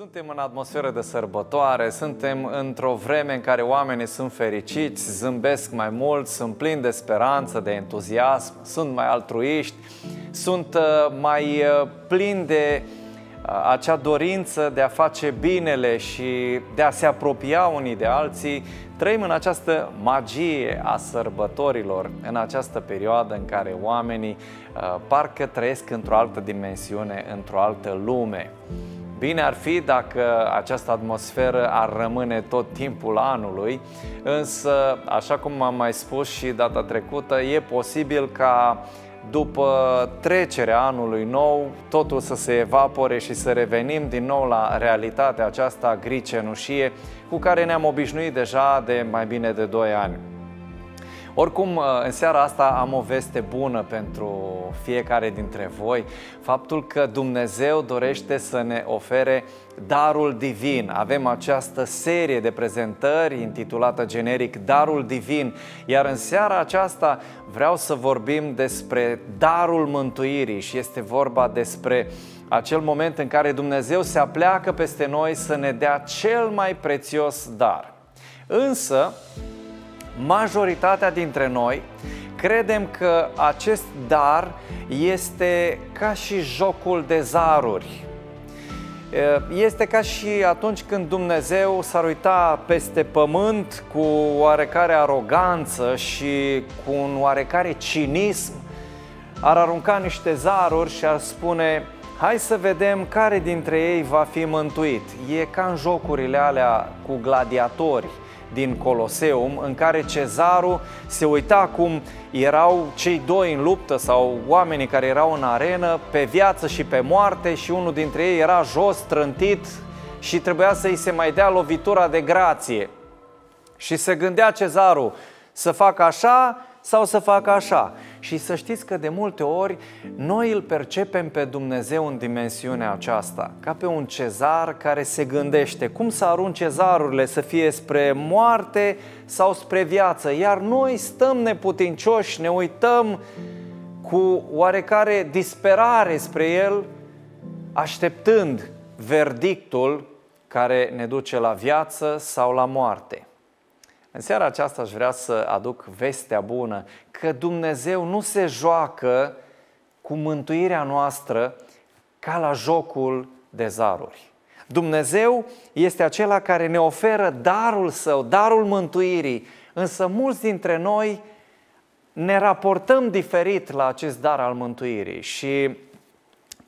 Suntem în atmosferă de sărbătoare, suntem într-o vreme în care oamenii sunt fericiți, zâmbesc mai mult, sunt plini de speranță, de entuziasm, sunt mai altruiști, sunt uh, mai uh, plini de uh, acea dorință de a face binele și de a se apropia unii de alții, trăim în această magie a sărbătorilor, în această perioadă în care oamenii parcă trăiesc într-o altă dimensiune, într-o altă lume. Bine ar fi dacă această atmosferă ar rămâne tot timpul anului, însă, așa cum am mai spus și data trecută, e posibil ca după trecerea anului nou, totul să se evapore și să revenim din nou la realitatea aceasta gri cenușie cu care ne-am obișnuit deja de mai bine de 2 ani. Oricum, uh, în seara asta am o veste bună pentru fiecare dintre voi, faptul că Dumnezeu dorește să ne ofere Darul Divin. Avem această serie de prezentări intitulată generic Darul Divin, iar în seara aceasta vreau să vorbim despre Darul Mântuirii și este vorba despre acel moment în care Dumnezeu se apleacă peste noi să ne dea cel mai prețios dar. Însă, majoritatea dintre noi credem că acest dar este ca și jocul de zaruri. Este ca și atunci când Dumnezeu s-ar uita peste pământ cu oarecare aroganță și cu un oarecare cinism, ar arunca niște zaruri și ar spune Hai să vedem care dintre ei va fi mântuit. E ca în jocurile alea cu gladiatori din Coloseum, în care Cezarul se uita cum erau cei doi în luptă sau oamenii care erau în arenă pe viață și pe moarte și unul dintre ei era jos, trântit și trebuia să-i se mai dea lovitura de grație. Și se gândea Cezarul să facă așa sau să facă așa. Și să știți că de multe ori noi îl percepem pe Dumnezeu în dimensiunea aceasta, ca pe un cezar care se gândește cum să arunce cezarurile să fie spre moarte sau spre viață, iar noi stăm neputincioși, ne uităm cu oarecare disperare spre el, așteptând verdictul care ne duce la viață sau la moarte. În seara aceasta aș vrea să aduc vestea bună că Dumnezeu nu se joacă cu mântuirea noastră ca la jocul de zaruri. Dumnezeu este acela care ne oferă darul său, darul mântuirii, însă mulți dintre noi ne raportăm diferit la acest dar al mântuirii și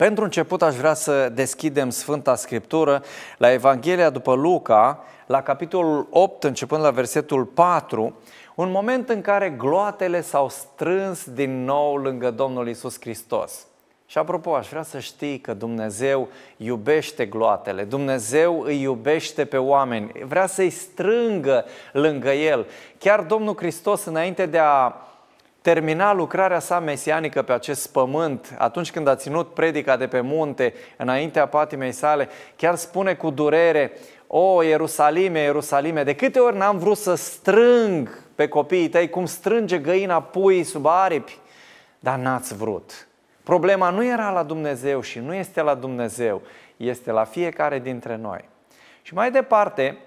pentru început aș vrea să deschidem Sfânta Scriptură la Evanghelia după Luca, la capitolul 8, începând la versetul 4, un moment în care gloatele s-au strâns din nou lângă Domnul Isus Hristos. Și apropo, aș vrea să știi că Dumnezeu iubește gloatele, Dumnezeu îi iubește pe oameni, vrea să-i strângă lângă El. Chiar Domnul Hristos, înainte de a termina lucrarea sa mesianică pe acest pământ, atunci când a ținut predica de pe munte, înaintea patimei sale, chiar spune cu durere, O, Ierusalime, Ierusalime, de câte ori n-am vrut să strâng pe copiii tăi cum strânge găina pui sub aripi, dar n-ați vrut. Problema nu era la Dumnezeu și nu este la Dumnezeu, este la fiecare dintre noi. Și mai departe,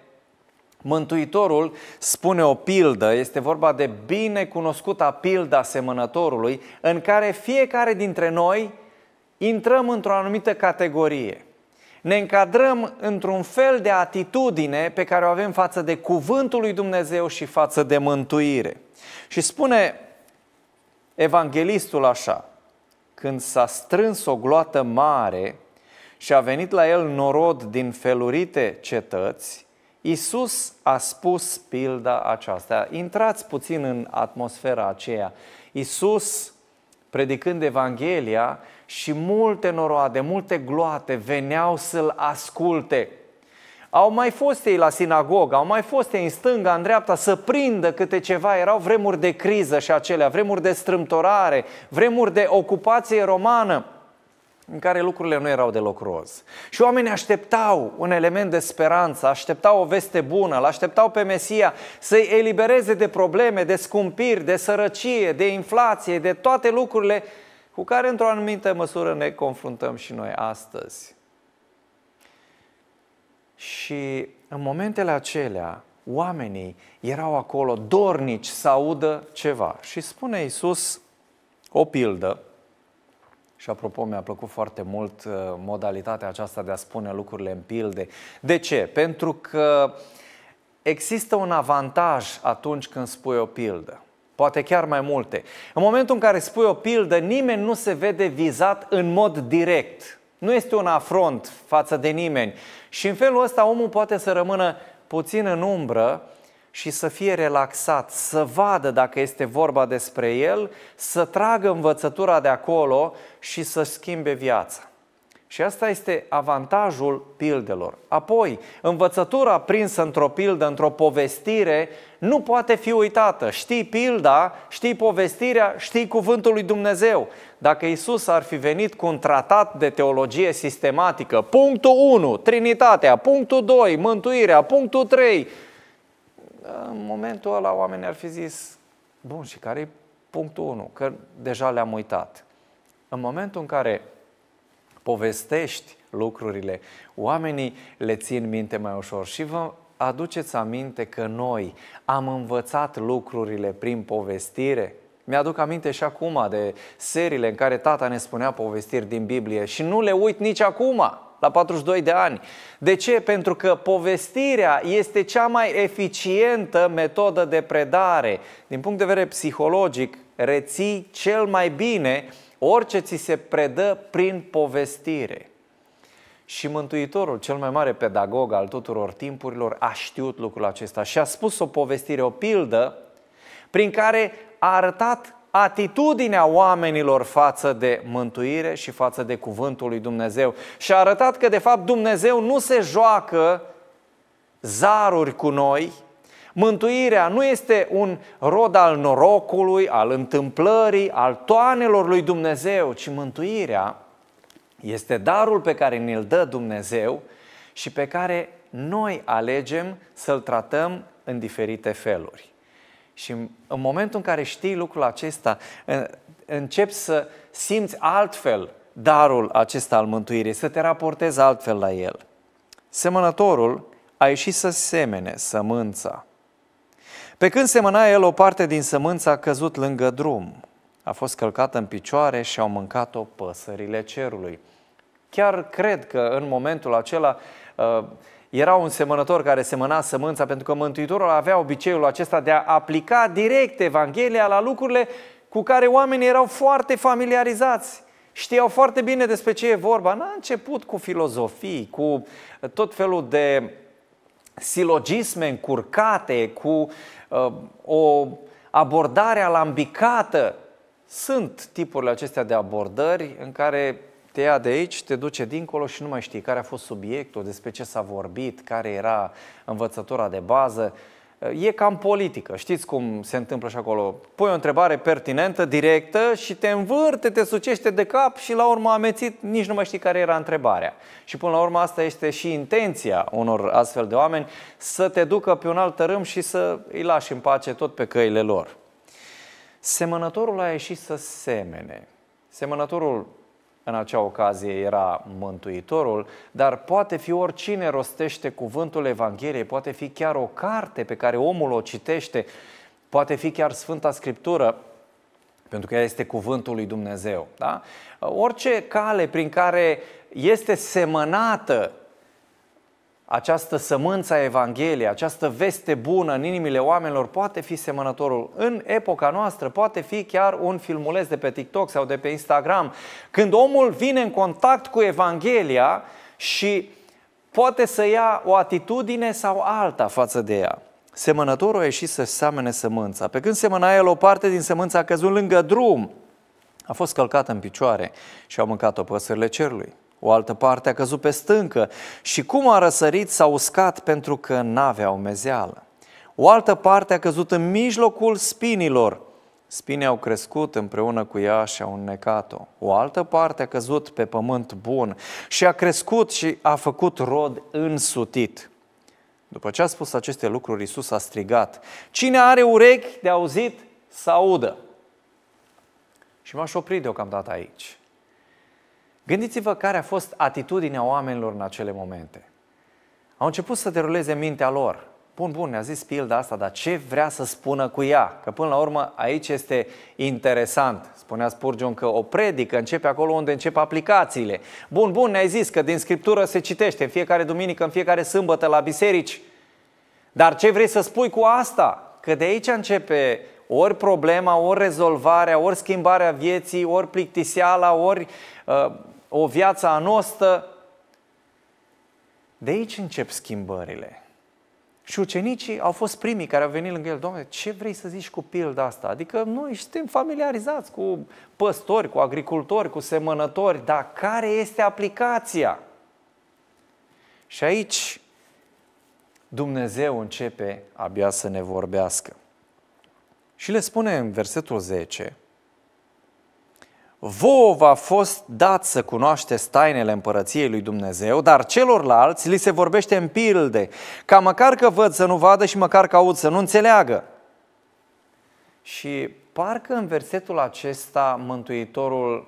Mântuitorul spune o pildă, este vorba de binecunoscuta pilda semănătorului, în care fiecare dintre noi intrăm într-o anumită categorie. Ne încadrăm într-un fel de atitudine pe care o avem față de Cuvântul lui Dumnezeu și față de mântuire. Și spune evanghelistul așa, când s-a strâns o gloată mare și a venit la el norod din felurite cetăți, Isus a spus pilda aceasta. Intrați puțin în atmosfera aceea. Isus, predicând Evanghelia, și multe noroade, multe gloate veneau să-l asculte. Au mai fost ei la sinagogă, au mai fost ei în stânga, în dreapta, să prindă câte ceva. Erau vremuri de criză și acelea, vremuri de strâmtorare, vremuri de ocupație romană în care lucrurile nu erau deloc roz. Și oamenii așteptau un element de speranță, așteptau o veste bună, îl așteptau pe Mesia să-i elibereze de probleme, de scumpiri, de sărăcie, de inflație, de toate lucrurile cu care într-o anumită măsură ne confruntăm și noi astăzi. Și în momentele acelea, oamenii erau acolo dornici să audă ceva. Și spune Iisus o pildă și apropo, mi-a plăcut foarte mult uh, modalitatea aceasta de a spune lucrurile în pilde. De ce? Pentru că există un avantaj atunci când spui o pildă. Poate chiar mai multe. În momentul în care spui o pildă, nimeni nu se vede vizat în mod direct. Nu este un afront față de nimeni. Și în felul ăsta omul poate să rămână puțin în umbră și să fie relaxat, să vadă dacă este vorba despre el, să tragă învățătura de acolo și să schimbe viața. Și asta este avantajul pildelor. Apoi, învățătura prinsă într-o pildă, într-o povestire, nu poate fi uitată. Știi pilda, știi povestirea, știi cuvântul lui Dumnezeu. Dacă Isus ar fi venit cu un tratat de teologie sistematică, punctul 1, Trinitatea, punctul 2, mântuirea, punctul 3, în momentul ăla oamenii ar fi zis, bun, și care e punctul 1? Că deja le-am uitat. În momentul în care povestești lucrurile, oamenii le țin minte mai ușor și vă aduceți aminte că noi am învățat lucrurile prin povestire, mi-aduc aminte și acum de serile în care tata ne spunea povestiri din Biblie și nu le uit nici acum la 42 de ani. De ce? Pentru că povestirea este cea mai eficientă metodă de predare. Din punct de vedere psihologic, reții cel mai bine orice ți se predă prin povestire. Și Mântuitorul, cel mai mare pedagog al tuturor timpurilor, a știut lucrul acesta și a spus o povestire, o pildă, prin care a arătat atitudinea oamenilor față de mântuire și față de cuvântul lui Dumnezeu. Și a arătat că, de fapt, Dumnezeu nu se joacă zaruri cu noi, Mântuirea nu este un rod al norocului, al întâmplării, al toanelor lui Dumnezeu, ci mântuirea este darul pe care ne-l dă Dumnezeu și pe care noi alegem să-l tratăm în diferite feluri. Și în momentul în care știi lucrul acesta, începi să simți altfel darul acesta al mântuirii, să te raportezi altfel la el. Semănătorul a ieșit să semene sămânța. Pe când semăna el, o parte din sămânță a căzut lângă drum. A fost călcată în picioare și au mâncat-o păsările cerului. Chiar cred că în momentul acela uh, era un semănător care semăna sămânța pentru că Mântuitorul avea obiceiul acesta de a aplica direct Evanghelia la lucrurile cu care oamenii erau foarte familiarizați. Știau foarte bine despre ce e vorba. N-a început cu filozofii, cu tot felul de silogisme încurcate, cu uh, o abordare alambicată. Sunt tipurile acestea de abordări în care te ia de aici, te duce dincolo și nu mai știi care a fost subiectul, despre ce s-a vorbit, care era învățătura de bază. E cam politică, știți cum se întâmplă și acolo. Pui o întrebare pertinentă, directă și te învârte, te sucește de cap și la urmă amețit nici nu mai știi care era întrebarea. Și până la urmă asta este și intenția unor astfel de oameni să te ducă pe un alt tărâm și să îi lași în pace tot pe căile lor. Semănătorul a ieșit să semene. Semănătorul în acea ocazie era Mântuitorul, dar poate fi oricine rostește cuvântul Evangheliei, poate fi chiar o carte pe care omul o citește, poate fi chiar Sfânta Scriptură, pentru că ea este cuvântul lui Dumnezeu. Da? Orice cale prin care este semănată această sămânță a Evangheliei, această veste bună în inimile oamenilor poate fi semănătorul. În epoca noastră poate fi chiar un filmuleț de pe TikTok sau de pe Instagram. Când omul vine în contact cu Evanghelia și poate să ia o atitudine sau alta față de ea. Semănătorul a ieșit să seamene sămânța. Pe când semăna el, o parte din sămânța a căzut lângă drum. A fost călcată în picioare și au mâncat-o păsările cerului o altă parte a căzut pe stâncă și cum a răsărit s-a uscat pentru că n-avea mezeală. O altă parte a căzut în mijlocul spinilor. Spinii au crescut împreună cu ea și au înnecat-o. O altă parte a căzut pe pământ bun și a crescut și a făcut rod însutit. După ce a spus aceste lucruri, Isus a strigat, Cine are urechi de auzit, să audă. Și m-aș opri deocamdată aici. Gândiți-vă care a fost atitudinea oamenilor în acele momente. Au început să deruleze mintea lor. Bun, bun, ne-a zis pilda asta, dar ce vrea să spună cu ea? Că până la urmă aici este interesant. Spunea Spurgeon că o predică începe acolo unde încep aplicațiile. Bun, bun, ne-ai zis că din scriptură se citește în fiecare duminică, în fiecare sâmbătă la biserici. Dar ce vrei să spui cu asta? Că de aici începe ori problema, ori rezolvarea, ori schimbarea vieții, ori plictiseala, ori uh, o viață a noastră. De aici încep schimbările. Și ucenicii au fost primii care au venit lângă el. Doamne, ce vrei să zici cu pilda asta? Adică noi suntem familiarizați cu păstori, cu agricultori, cu semănători, dar care este aplicația? Și aici Dumnezeu începe abia să ne vorbească. Și le spune în versetul 10, Vouă v-a fost dat să cunoașteți tainele împărăției lui Dumnezeu, dar celorlalți li se vorbește în pilde, ca măcar că văd să nu vadă și măcar că aud să nu înțeleagă. Și parcă în versetul acesta Mântuitorul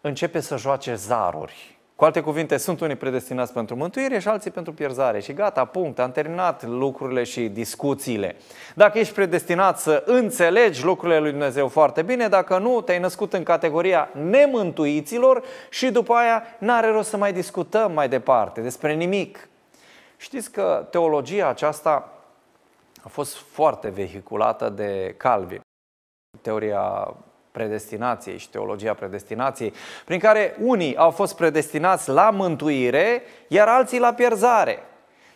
începe să joace zaruri cu alte cuvinte, sunt unii predestinați pentru mântuire și alții pentru pierzare. Și gata, punct, am terminat lucrurile și discuțiile. Dacă ești predestinat să înțelegi lucrurile lui Dumnezeu foarte bine, dacă nu, te-ai născut în categoria nemântuiților și după aia n-are rost să mai discutăm mai departe despre nimic. Știți că teologia aceasta a fost foarte vehiculată de Calvin. Teoria predestinației și teologia predestinației, prin care unii au fost predestinați la mântuire, iar alții la pierzare.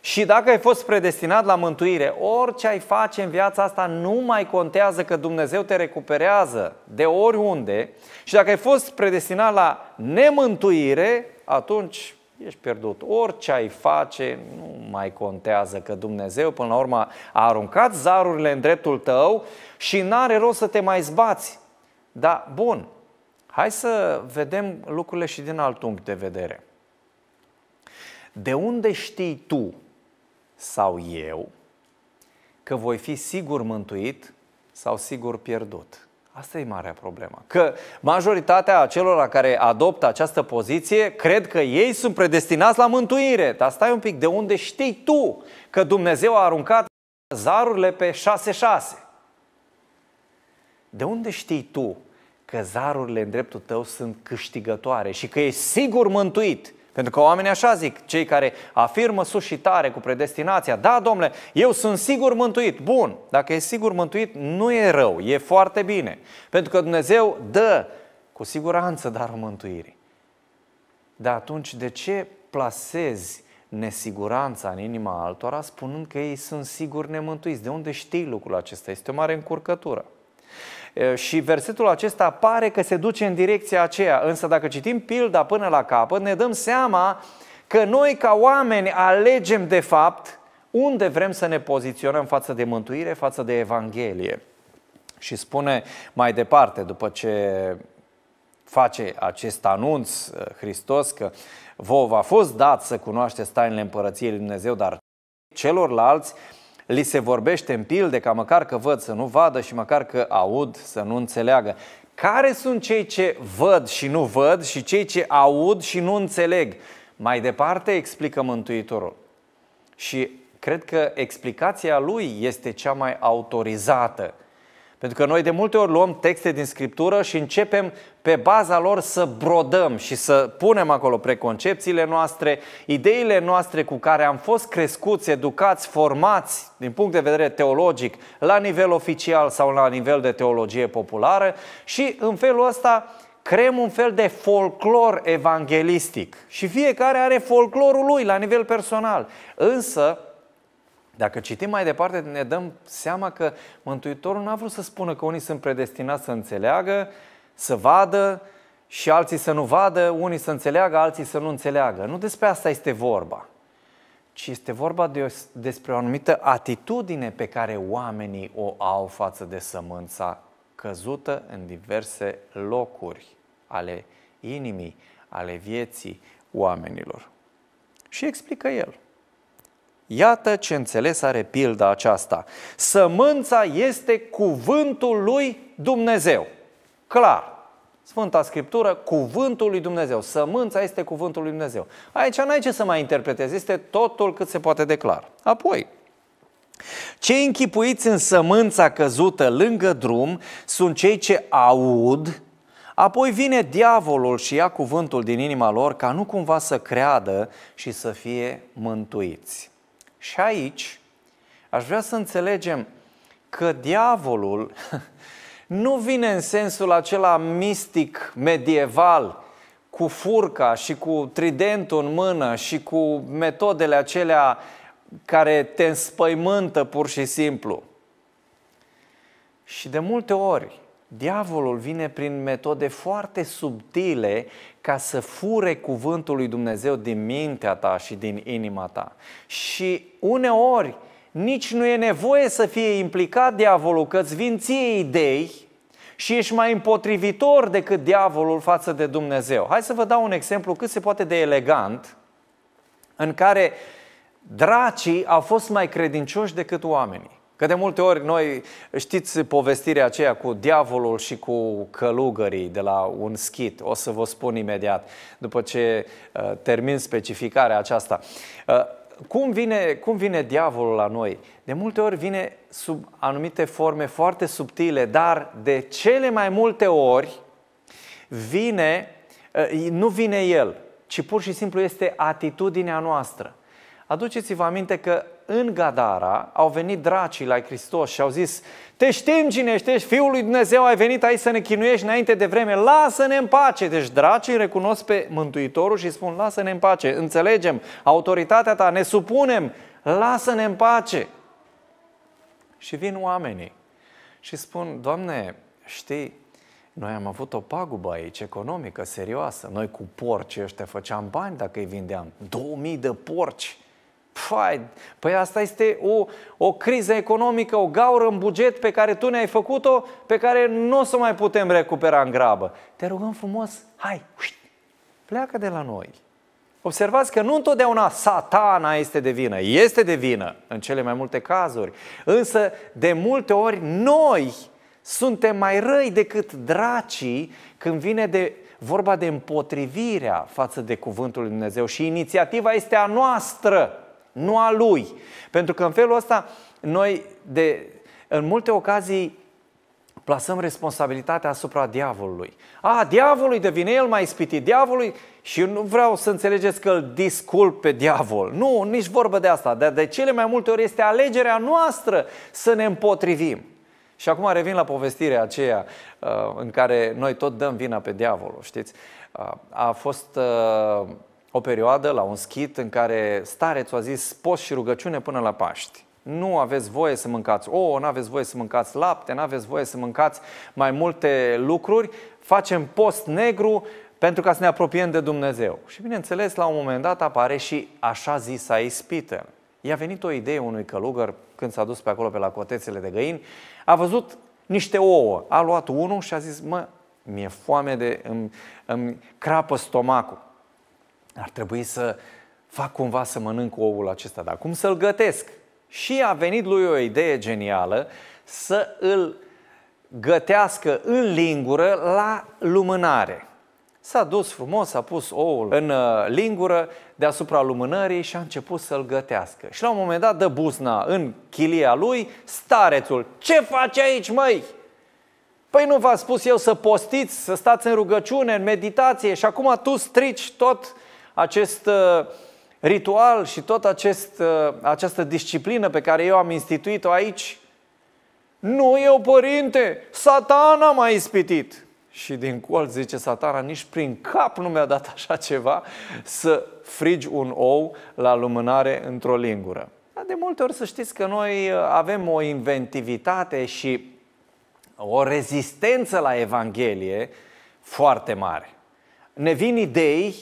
Și dacă ai fost predestinat la mântuire, orice ai face în viața asta nu mai contează că Dumnezeu te recuperează de oriunde. Și dacă ai fost predestinat la nemântuire, atunci ești pierdut. Orice ai face, nu mai contează că Dumnezeu până la urmă a aruncat zarurile în dreptul tău și n-are rost să te mai zbați. Dar, bun, hai să vedem lucrurile și din alt punct de vedere. De unde știi tu sau eu că voi fi sigur mântuit sau sigur pierdut? Asta e marea problemă. Că majoritatea celor care adoptă această poziție cred că ei sunt predestinați la mântuire. Dar stai un pic, de unde știi tu că Dumnezeu a aruncat zarurile pe 6-6? De unde știi tu că zarurile în dreptul tău sunt câștigătoare și că e sigur mântuit? Pentru că oamenii așa zic, cei care afirmă sus și tare cu predestinația, da, domnule, eu sunt sigur mântuit. Bun, dacă e sigur mântuit, nu e rău, e foarte bine. Pentru că Dumnezeu dă cu siguranță darul mântuirii. Dar atunci de ce plasezi nesiguranța în inima altora spunând că ei sunt siguri nemântuiți? De unde știi lucrul acesta? Este o mare încurcătură. Și versetul acesta pare că se duce în direcția aceea, însă dacă citim pilda până la capăt, ne dăm seama că noi ca oameni alegem de fapt unde vrem să ne poziționăm față de mântuire, față de Evanghelie. Și spune mai departe, după ce face acest anunț Hristos că vă a fost dat să cunoașteți tainele împărăției lui Dumnezeu, dar celorlalți Li se vorbește în pilde ca măcar că văd să nu vadă și măcar că aud să nu înțeleagă. Care sunt cei ce văd și nu văd și cei ce aud și nu înțeleg? Mai departe explică Mântuitorul. Și cred că explicația lui este cea mai autorizată. Pentru că noi de multe ori luăm texte din Scriptură și începem pe baza lor să brodăm și să punem acolo preconcepțiile noastre, ideile noastre cu care am fost crescuți, educați, formați din punct de vedere teologic, la nivel oficial sau la nivel de teologie populară și în felul ăsta creăm un fel de folclor evanghelistic și fiecare are folclorul lui la nivel personal. Însă, dacă citim mai departe, ne dăm seama că Mântuitorul nu a vrut să spună că unii sunt predestinați să înțeleagă, să vadă și alții să nu vadă, unii să înțeleagă, alții să nu înțeleagă. Nu despre asta este vorba, ci este vorba de o, despre o anumită atitudine pe care oamenii o au față de sămânța căzută în diverse locuri ale inimii, ale vieții oamenilor. Și explică el. Iată ce înțeles are pilda aceasta. Sămânța este cuvântul lui Dumnezeu. Clar. Sfânta Scriptură, cuvântul lui Dumnezeu. Sămânța este cuvântul lui Dumnezeu. Aici n-ai ce să mai interpretezi, este totul cât se poate declar. Apoi, cei închipuiți în sămânța căzută lângă drum sunt cei ce aud, apoi vine diavolul și ia cuvântul din inima lor ca nu cumva să creadă și să fie mântuiți. Și aici aș vrea să înțelegem că diavolul nu vine în sensul acela mistic medieval, cu furca și cu tridentul în mână și cu metodele acelea care te înspăimântă pur și simplu. Și de multe ori, diavolul vine prin metode foarte subtile ca să fure cuvântul lui Dumnezeu din mintea ta și din inima ta. Și uneori nici nu e nevoie să fie implicat diavolul, că îți vin ție idei și ești mai împotrivitor decât diavolul față de Dumnezeu. Hai să vă dau un exemplu cât se poate de elegant în care dracii au fost mai credincioși decât oamenii. Că de multe ori noi știți povestirea aceea cu diavolul și cu călugării de la un schit. O să vă spun imediat după ce uh, termin specificarea aceasta. Uh, cum vine, cum vine diavolul la noi? De multe ori vine sub anumite forme foarte subtile, dar de cele mai multe ori vine, uh, nu vine el, ci pur și simplu este atitudinea noastră. Aduceți-vă aminte că în Gadara au venit dracii la Hristos și au zis Te știm cine ești, ești Fiul lui Dumnezeu, ai venit aici să ne chinuiești înainte de vreme, lasă-ne în pace! Deci dracii recunosc pe Mântuitorul și spun lasă-ne în pace, înțelegem autoritatea ta, ne supunem, lasă-ne în pace! Și vin oamenii și spun, Doamne, știi, noi am avut o pagubă aici economică serioasă. Noi cu porci ăștia făceam bani dacă îi vindeam. 2000 de porci. Păi, păi asta este o, o criză economică, o gaură în buget pe care tu ne-ai făcut-o, pe care nu o să mai putem recupera în grabă. Te rugăm frumos, hai, uși, pleacă de la noi. Observați că nu întotdeauna satana este de vină. Este de vină în cele mai multe cazuri. Însă, de multe ori, noi suntem mai răi decât dracii când vine de vorba de împotrivirea față de cuvântul lui Dumnezeu și inițiativa este a noastră nu a lui. Pentru că în felul ăsta noi de, în multe ocazii plasăm responsabilitatea asupra diavolului. A, diavolului devine el mai ispitit, diavolului și nu vreau să înțelegeți că îl disculp pe diavol. Nu, nici vorbă de asta, dar de cele mai multe ori este alegerea noastră să ne împotrivim. Și acum revin la povestirea aceea uh, în care noi tot dăm vina pe diavol, știți? Uh, a fost uh, o perioadă la un schit în care starețul a zis post și rugăciune până la Paști. Nu aveți voie să mâncați ouă, nu aveți voie să mâncați lapte, nu aveți voie să mâncați mai multe lucruri. Facem post negru pentru ca să ne apropiem de Dumnezeu. Și bineînțeles, la un moment dat apare și așa zisa ispită. I-a venit o idee unui călugăr când s-a dus pe acolo pe la cotețele de găini, a văzut niște ouă, a luat unul și a zis, mă, mi-e foame de, îmi, îmi crapă stomacul ar trebui să fac cumva să mănânc ouul acesta, dar cum să-l gătesc? Și a venit lui o idee genială să îl gătească în lingură la lumânare. S-a dus frumos, a pus oul în uh, lingură deasupra lumânării și a început să-l gătească. Și la un moment dat dă buzna în chilia lui, starețul, ce faci aici măi? Păi nu v a spus eu să postiți, să stați în rugăciune, în meditație și acum tu strici tot acest uh, ritual și tot acest, uh, această disciplină pe care eu am instituit-o aici, nu eu, părinte, satana m-a ispitit. Și din colț zice satana, nici prin cap nu mi-a dat așa ceva să frigi un ou la lumânare într-o lingură. Dar de multe ori să știți că noi uh, avem o inventivitate și o rezistență la Evanghelie foarte mare. Ne vin idei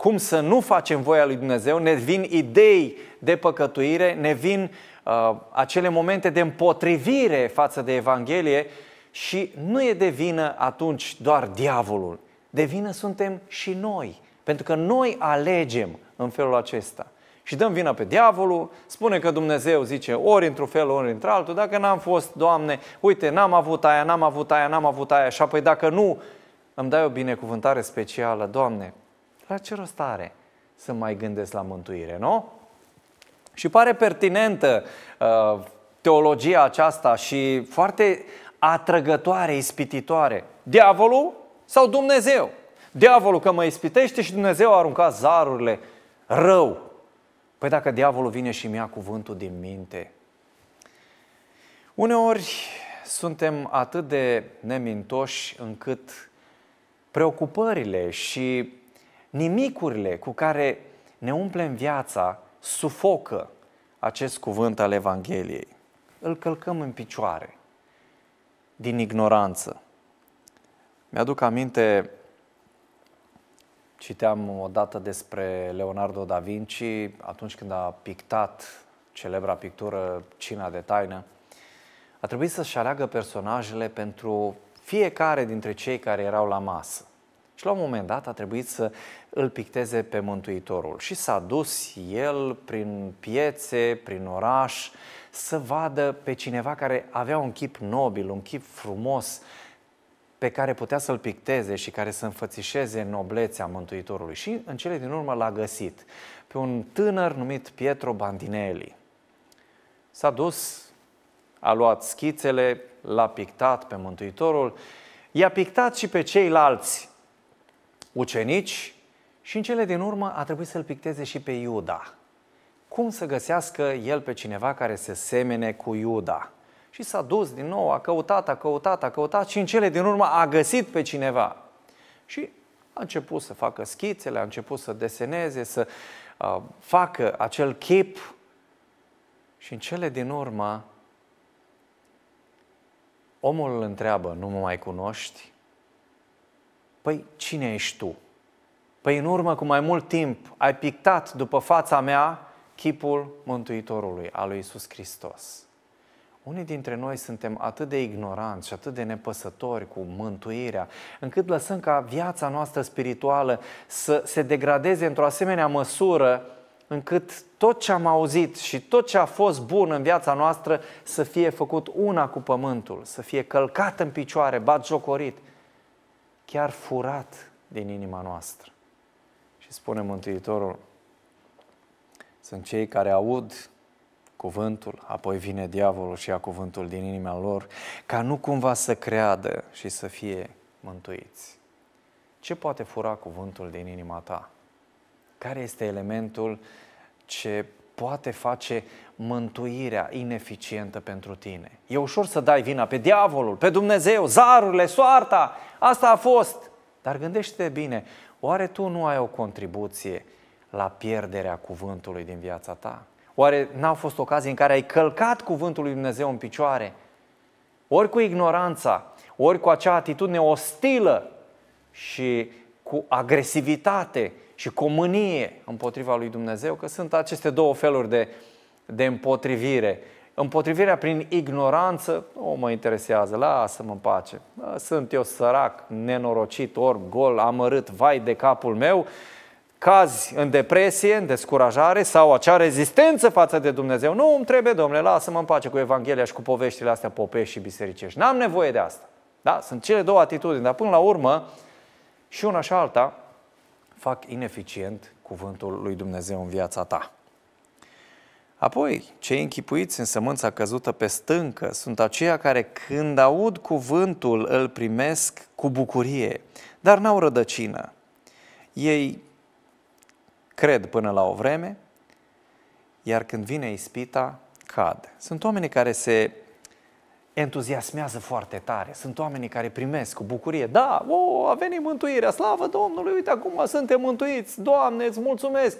cum să nu facem voia lui Dumnezeu, ne vin idei de păcătuire, ne vin uh, acele momente de împotrivire față de Evanghelie și nu e de vină atunci doar diavolul. De vină suntem și noi, pentru că noi alegem în felul acesta. Și dăm vina pe diavolul, spune că Dumnezeu zice ori într-un fel, ori într-altul, dacă n-am fost, Doamne, uite, n-am avut aia, n-am avut aia, n-am avut aia, și apoi dacă nu, îmi dai o binecuvântare specială, Doamne, la ce rost are să mai gândesc la mântuire, nu? Și pare pertinentă uh, teologia aceasta și foarte atrăgătoare, ispititoare. Diavolul sau Dumnezeu? Diavolul că mă ispitește și Dumnezeu a aruncat zarurile rău. Păi dacă diavolul vine și mi-a cuvântul din minte. Uneori suntem atât de nemintoși încât preocupările și Nimicurile cu care ne umplem viața sufocă acest cuvânt al Evangheliei. Îl călcăm în picioare, din ignoranță. Mi-aduc aminte, citeam odată despre Leonardo da Vinci, atunci când a pictat celebra pictură Cina de taină, a trebuit să-și aleagă personajele pentru fiecare dintre cei care erau la masă. Și la un moment dat a trebuit să îl picteze pe Mântuitorul. Și s-a dus el prin piețe, prin oraș, să vadă pe cineva care avea un chip nobil, un chip frumos, pe care putea să-l picteze și care să înfățișeze noblețea Mântuitorului. Și în cele din urmă l-a găsit pe un tânăr numit Pietro Bandinelli. S-a dus, a luat schițele, l-a pictat pe Mântuitorul, i-a pictat și pe ceilalți ucenici și în cele din urmă a trebuit să-l picteze și pe Iuda. Cum să găsească el pe cineva care se semene cu Iuda? Și s-a dus din nou, a căutat, a căutat, a căutat și în cele din urmă a găsit pe cineva. Și a început să facă schițele, a început să deseneze, să uh, facă acel chip și în cele din urmă omul îl întreabă, nu mă mai cunoști? Păi cine ești tu? Păi în urmă cu mai mult timp ai pictat după fața mea chipul Mântuitorului, al lui Isus Hristos. Unii dintre noi suntem atât de ignoranți și atât de nepăsători cu mântuirea, încât lăsăm ca viața noastră spirituală să se degradeze într-o asemenea măsură încât tot ce am auzit și tot ce a fost bun în viața noastră să fie făcut una cu pământul, să fie călcat în picioare, bat jocorit chiar furat din inima noastră. Și spune Mântuitorul, sunt cei care aud cuvântul, apoi vine diavolul și ia cuvântul din inima lor, ca nu cumva să creadă și să fie mântuiți. Ce poate fura cuvântul din inima ta? Care este elementul ce poate face mântuirea ineficientă pentru tine. E ușor să dai vina pe diavolul, pe Dumnezeu, zarurile, soarta, asta a fost. Dar gândește te bine, oare tu nu ai o contribuție la pierderea cuvântului din viața ta? Oare n-au fost ocazii în care ai călcat cuvântul lui Dumnezeu în picioare? Ori cu ignoranța, ori cu acea atitudine ostilă și cu agresivitate și comânie împotriva lui Dumnezeu, că sunt aceste două feluri de, de împotrivire. Împotrivirea prin ignoranță, o mă interesează, lasă-mă în pace. Sunt eu sărac, nenorocit, orb, gol, amărât, vai de capul meu, cazi în depresie, în descurajare sau acea rezistență față de Dumnezeu. Nu îmi trebuie, domnule, lasă-mă în pace cu Evanghelia și cu poveștile astea popești și bisericești. N-am nevoie de asta. Da? Sunt cele două atitudini, dar până la urmă și una și alta fac ineficient cuvântul lui Dumnezeu în viața ta. Apoi, cei închipuiți în sămânța căzută pe stâncă sunt aceia care când aud cuvântul îl primesc cu bucurie, dar n-au rădăcină. Ei cred până la o vreme, iar când vine ispita, cad. Sunt oameni care se entuziasmează foarte tare. Sunt oamenii care primesc cu bucurie. Da, o, a venit mântuirea, slavă Domnului, uite acum suntem mântuiți, Doamne, îți mulțumesc.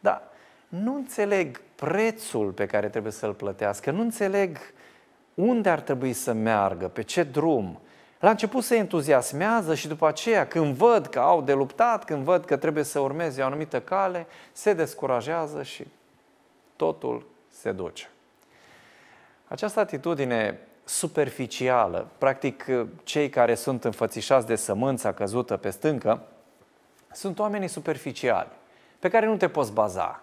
Da, nu înțeleg prețul pe care trebuie să-l plătească, nu înțeleg unde ar trebui să meargă, pe ce drum. La început se entuziasmează și după aceea, când văd că au de luptat, când văd că trebuie să urmeze o anumită cale, se descurajează și totul se duce. Această atitudine superficială, practic ă, cei care sunt înfățișați de sămânța căzută pe stâncă, sunt oamenii superficiali, pe care nu te poți baza.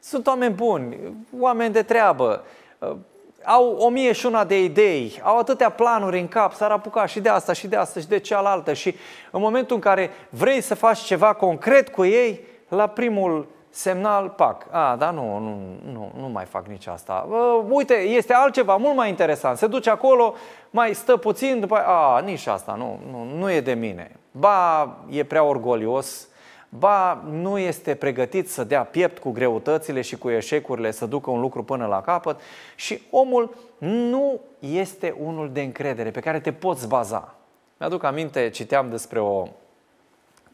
Sunt oameni buni, oameni de treabă, ă, au o mie și una de idei, au atâtea planuri în cap, s-ar apuca și de asta, și de asta, și de cealaltă. Și în momentul în care vrei să faci ceva concret cu ei, la primul semnal, pac, a, dar nu, nu, nu, nu mai fac nici asta. Uite, este altceva mult mai interesant, se duce acolo, mai stă puțin, după a, nici asta, nu, nu, nu e de mine. Ba, e prea orgolios, ba, nu este pregătit să dea piept cu greutățile și cu eșecurile, să ducă un lucru până la capăt și omul nu este unul de încredere pe care te poți baza. Mi-aduc aminte, citeam despre o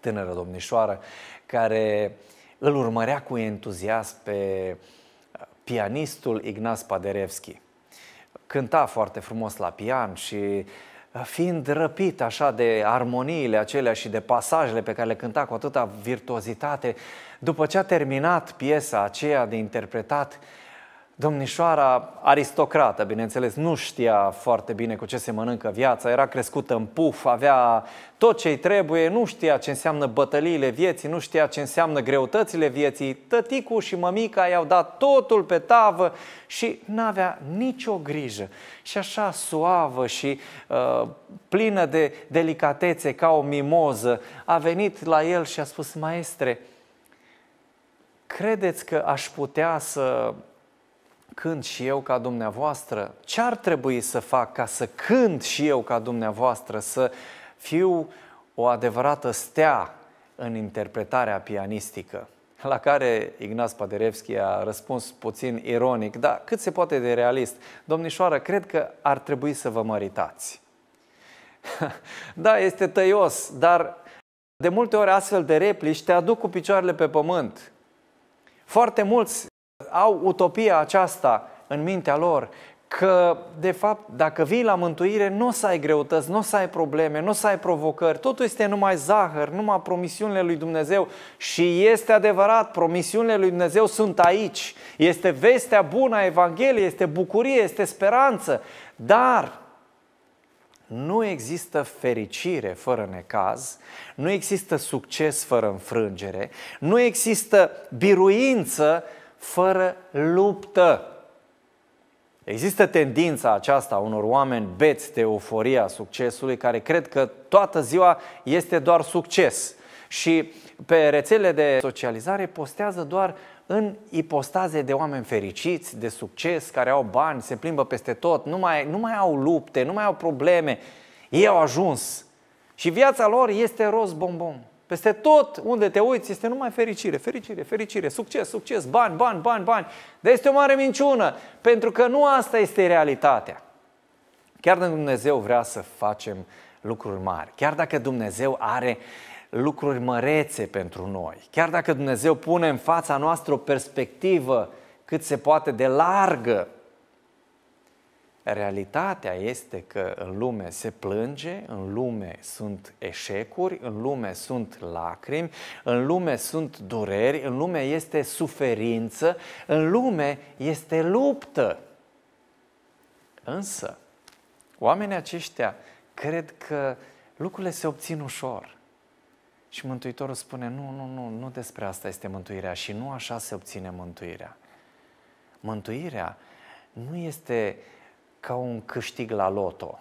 tânără domnișoară care uh, îl urmărea cu entuziasm pe uh, pianistul Ignaz Paderewski. Cânta foarte frumos la pian și uh, fiind răpit așa de armoniile acelea și de pasajele pe care le cânta cu atâta virtuozitate, după ce a terminat piesa aceea de interpretat, uh, Domnișoara aristocrată, bineînțeles, nu știa foarte bine cu ce se mănâncă viața, era crescută în puf, avea tot ce-i trebuie, nu știa ce înseamnă bătăliile vieții, nu știa ce înseamnă greutățile vieții. Tăticul și mămica i-au dat totul pe tavă și n-avea nicio grijă. Și așa suavă și uh, plină de delicatețe, ca o mimoză, a venit la el și a spus, maestre, credeți că aș putea să cânt și eu ca dumneavoastră? Ce ar trebui să fac ca să cânt și eu ca dumneavoastră, să fiu o adevărată stea în interpretarea pianistică? La care Ignaz Paderewski a răspuns puțin ironic, dar cât se poate de realist. Domnișoară, cred că ar trebui să vă măritați. da, este tăios, dar de multe ori astfel de replici te aduc cu picioarele pe pământ. Foarte mulți au utopia aceasta în mintea lor că, de fapt, dacă vii la mântuire, nu o să ai greutăți, nu o să ai probleme, nu o să ai provocări, totul este numai zahăr, numai promisiunile lui Dumnezeu și este adevărat, promisiunile lui Dumnezeu sunt aici, este vestea bună a Evangheliei, este bucurie, este speranță, dar nu există fericire fără necaz, nu există succes fără înfrângere, nu există biruință fără luptă. Există tendința aceasta a unor oameni beți de euforia succesului care cred că toată ziua este doar succes și pe rețele de socializare postează doar în ipostaze de oameni fericiți, de succes, care au bani, se plimbă peste tot, nu mai, nu mai au lupte, nu mai au probleme. Ei au ajuns și viața lor este roz bombon. Peste tot unde te uiți este numai fericire, fericire, fericire, succes, succes, bani, bani, bani, bani. Dar este o mare minciună, pentru că nu asta este realitatea. Chiar dacă Dumnezeu vrea să facem lucruri mari, chiar dacă Dumnezeu are lucruri mărețe pentru noi, chiar dacă Dumnezeu pune în fața noastră o perspectivă cât se poate de largă Realitatea este că în lume se plânge, în lume sunt eșecuri, în lume sunt lacrimi, în lume sunt dureri, în lume este suferință, în lume este luptă. Însă, oamenii aceștia cred că lucrurile se obțin ușor. Și Mântuitorul spune, nu, nu, nu, nu despre asta este mântuirea și nu așa se obține mântuirea. Mântuirea nu este uh, ca un câștig la loto.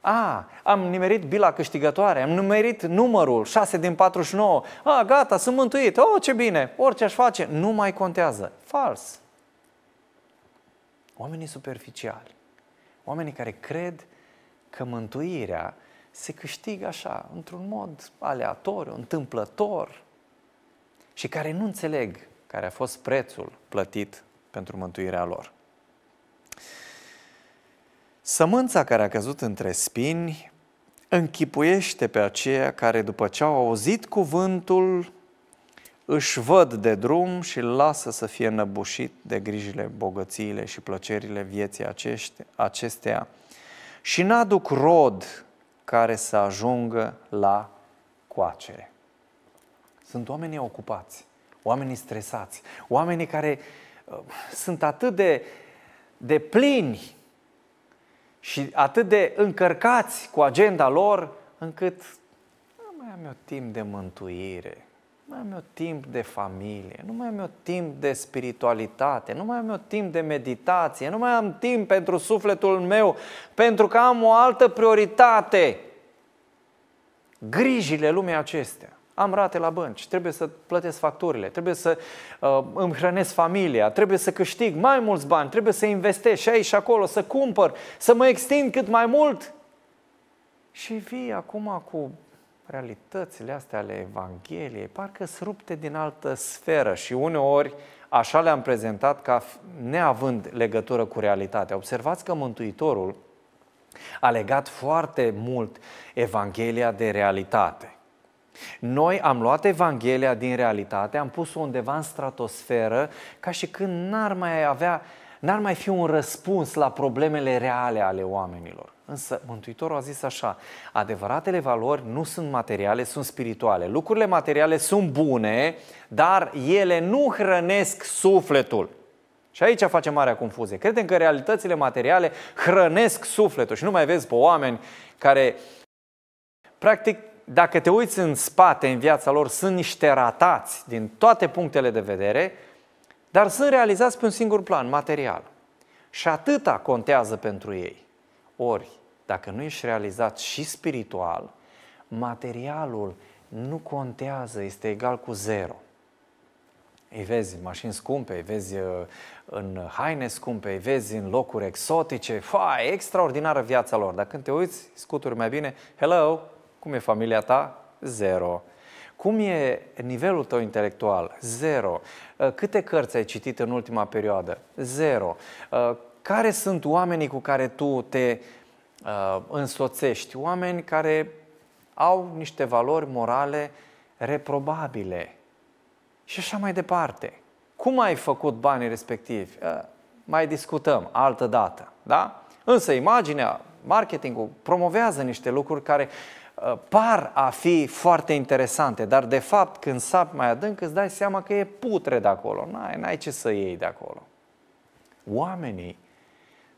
A, am nimerit bila câștigătoare, am numerit numărul 6 din 49. A, gata, sunt mântuit. Oh, ce bine. Orice aș face, nu mai contează. Fals. Oamenii superficiali, oamenii care cred că mântuirea se câștigă așa, într-un mod aleatoriu, întâmplător, și care nu înțeleg care a fost prețul plătit pentru mântuirea lor. Sămânța care a căzut între spini închipuiește pe aceia care după ce au auzit cuvântul își văd de drum și lasă să fie năbușit de grijile, bogățiile și plăcerile vieții acestea. acestea și n-aduc rod care să ajungă la coacere. Sunt oamenii ocupați, oamenii stresați, oamenii care uh, sunt atât de, de plini și atât de încărcați cu agenda lor, încât nu mai am eu timp de mântuire, nu mai am eu timp de familie, nu mai am eu timp de spiritualitate, nu mai am eu timp de meditație, nu mai am timp pentru sufletul meu, pentru că am o altă prioritate. Grijile lumii acestea. Am rate la bănci, trebuie să plătesc facturile, trebuie să uh, îmi hrănesc familia, trebuie să câștig mai mulți bani, trebuie să investesc și aici și acolo, să cumpăr, să mă extind cât mai mult. Și vii acum cu realitățile astea ale Evangheliei, parcă sunt rupte din altă sferă și uneori așa le-am prezentat ca neavând legătură cu realitatea. Observați că Mântuitorul a legat foarte mult Evanghelia de realitate. Noi am luat Evanghelia din realitate, am pus-o undeva în stratosferă, ca și când n-ar mai avea, n-ar mai fi un răspuns la problemele reale ale oamenilor. Însă Mântuitorul a zis așa, adevăratele valori nu sunt materiale, sunt spirituale. Lucrurile materiale sunt bune, dar ele nu hrănesc sufletul. Și aici face marea confuzie. Credem că realitățile materiale hrănesc sufletul și nu mai vezi pe oameni care practic dacă te uiți în spate, în viața lor, sunt niște ratați din toate punctele de vedere, dar sunt realizați pe un singur plan, material. Și atâta contează pentru ei. Ori, dacă nu ești realizat și spiritual, materialul nu contează, este egal cu zero. Îi vezi mașini scumpe, îi vezi uh, în haine scumpe, îi vezi în locuri exotice, fa, extraordinară viața lor. Dar când te uiți, scuturi mai bine, hello, cum e familia ta? Zero. Cum e nivelul tău intelectual? Zero. Uh, câte cărți ai citit în ultima perioadă? Zero. Uh, care sunt oamenii cu care tu te uh, însoțești? Oameni care au niște valori morale reprobabile. Și așa mai departe. Cum ai făcut banii respectivi? Mai discutăm altă dată, da? Însă imaginea, marketingul promovează niște lucruri care Uh, par a fi foarte interesante, dar de fapt când sapi mai adânc îți dai seama că e putre de acolo, n-ai, n-ai ce să iei de acolo. Oamenii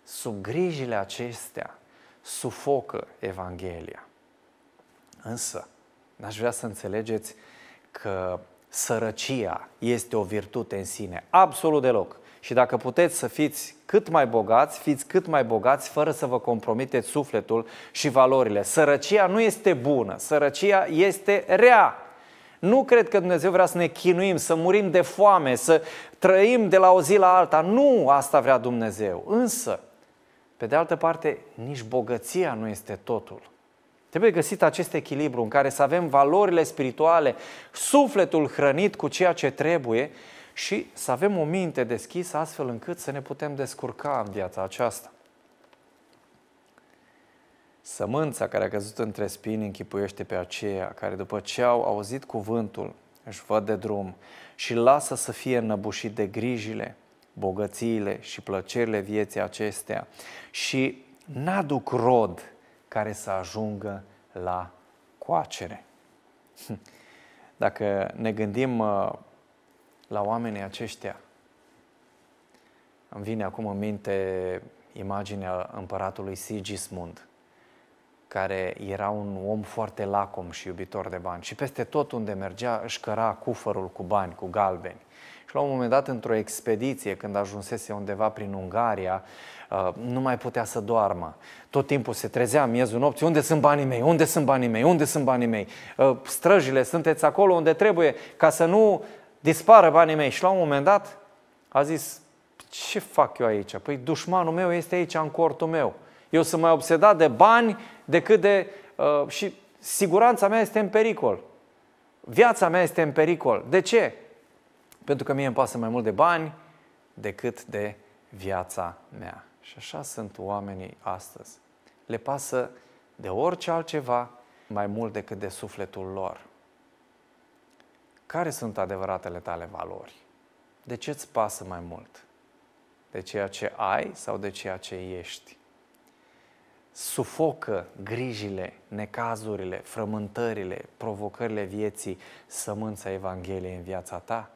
sub grijile acestea sufocă Evanghelia. Însă, n-aș vrea să înțelegeți că sărăcia este o virtute în sine, absolut deloc. Și dacă puteți să fiți cât mai bogați, fiți cât mai bogați fără să vă compromiteți sufletul și valorile. Sărăcia nu este bună, sărăcia este rea. Nu cred că Dumnezeu vrea să ne chinuim, să murim de foame, să trăim de la o zi la alta. Nu asta vrea Dumnezeu. Însă, pe de altă parte, nici bogăția nu este totul. Trebuie găsit acest echilibru în care să avem valorile spirituale, sufletul hrănit cu ceea ce trebuie și să avem o minte deschisă astfel încât să ne putem descurca în viața aceasta. Sămânța care a căzut între spini închipuiește pe aceia care după ce au auzit cuvântul își văd de drum și lasă să fie înăbușit de grijile, bogățiile și plăcerile vieții acestea și n-aduc rod care să ajungă la coacere. Dacă ne gândim uh, la oamenii aceștia. Îmi vine acum în minte imaginea împăratului Sigismund, care era un om foarte lacom și iubitor de bani și peste tot unde mergea își căra cufărul cu bani, cu galbeni. Și la un moment dat, într-o expediție, când ajunsese undeva prin Ungaria, uh, nu mai putea să doarmă. Tot timpul se trezea miezul nopții, unde sunt banii mei, unde sunt banii mei, unde sunt banii mei. Uh, Străjile, sunteți acolo unde trebuie, ca să nu dispară banii mei. Și la un moment dat a zis, ce fac eu aici? Păi dușmanul meu este aici în cortul meu. Eu sunt mai obsedat de bani decât de... Uh, și siguranța mea este în pericol. Viața mea este în pericol. De ce? Pentru că mie îmi pasă mai mult de bani decât de viața mea. Și așa sunt oamenii astăzi. Le pasă de orice altceva mai mult decât de sufletul lor care sunt adevăratele tale valori? De ce îți pasă mai mult? De ceea ce ai sau de ceea ce ești? Sufocă grijile, necazurile, frământările, provocările vieții, sămânța Evangheliei în viața ta?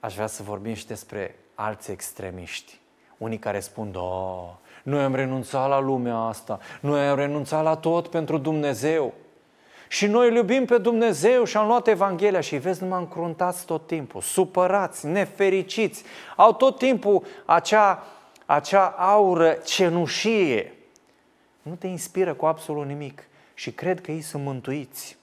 Aș vrea să vorbim și despre alți extremiști. Unii care spun, da, noi am renunțat la lumea asta, noi am renunțat la tot pentru Dumnezeu. Și noi îl iubim pe Dumnezeu și am luat Evanghelia și vezi numai încruntați tot timpul, supărați, nefericiți, au tot timpul acea, acea aură cenușie. Nu te inspiră cu absolut nimic și cred că ei sunt mântuiți.